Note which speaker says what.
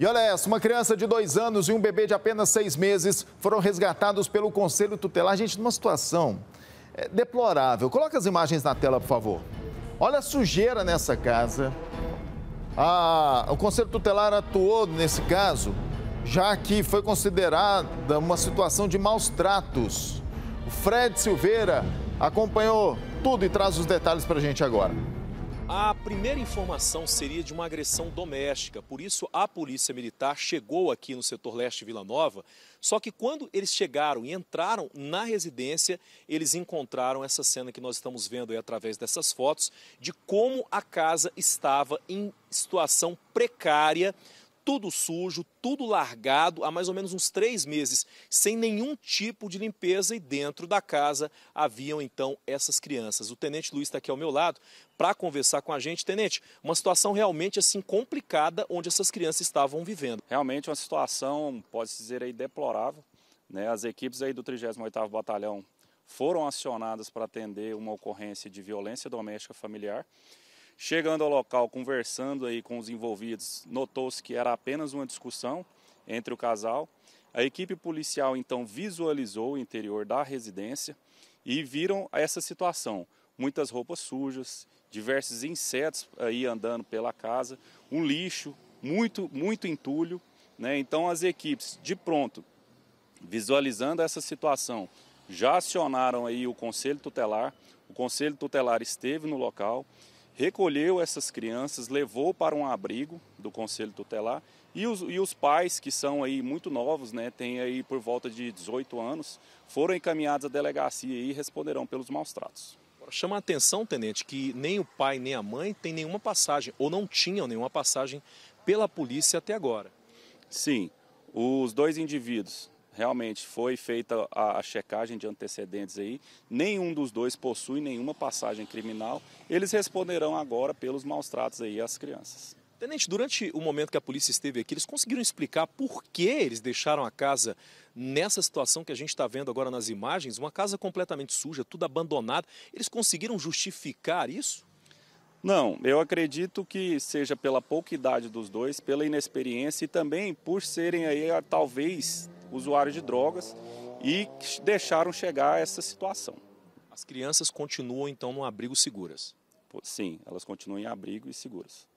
Speaker 1: E olha essa, uma criança de dois anos e um bebê de apenas seis meses foram resgatados pelo Conselho Tutelar. Gente, numa situação é, deplorável. Coloca as imagens na tela, por favor. Olha a sujeira nessa casa. Ah, o Conselho Tutelar atuou nesse caso, já que foi considerada uma situação de maus tratos. O Fred Silveira acompanhou tudo e traz os detalhes para a gente agora.
Speaker 2: A primeira informação seria de uma agressão doméstica, por isso a Polícia Militar chegou aqui no setor leste de Vila Nova. Só que quando eles chegaram e entraram na residência, eles encontraram essa cena que nós estamos vendo aí através dessas fotos, de como a casa estava em situação precária tudo sujo, tudo largado, há mais ou menos uns três meses, sem nenhum tipo de limpeza, e dentro da casa haviam então essas crianças. O tenente Luiz está aqui ao meu lado para conversar com a gente. Tenente, uma situação realmente assim complicada onde essas crianças
Speaker 3: estavam vivendo. Realmente uma situação, pode-se dizer aí, deplorável. Né? As equipes aí do 38º Batalhão foram acionadas para atender uma ocorrência de violência doméstica familiar Chegando ao local, conversando aí com os envolvidos, notou-se que era apenas uma discussão entre o casal. A equipe policial então visualizou o interior da residência e viram essa situação: muitas roupas sujas, diversos insetos aí andando pela casa, um lixo, muito muito entulho, né? Então as equipes de pronto visualizando essa situação já acionaram aí o conselho tutelar. O conselho tutelar esteve no local recolheu essas crianças, levou para um abrigo do Conselho Tutelar e os, e os pais, que são aí muito novos, né, têm aí por volta de 18 anos, foram encaminhados à delegacia e responderão pelos maus tratos.
Speaker 2: Chama a atenção, tenente, que nem o pai nem a mãe têm nenhuma passagem, ou não tinham nenhuma passagem pela polícia até
Speaker 3: agora. Sim, os dois indivíduos realmente foi feita a, checagem de antecedentes aí, nenhum dos dois possui nenhuma passagem criminal, eles responderão agora pelos maus tratos aí às crianças.
Speaker 2: Tenente, durante o momento que a polícia esteve aqui, eles conseguiram explicar por que eles deixaram a casa nessa situação que a gente está vendo agora nas imagens, uma casa completamente suja, tudo abandonado. Eles conseguiram justificar isso?
Speaker 3: Não, eu acredito que seja pela pouca idade dos dois, pela inexperiência e também por serem aí ah, talvez usuários de drogas e deixaram chegar a essa situação.
Speaker 2: As crianças continuam então no abrigo seguras? Sim, elas continuam em abrigo e seguras.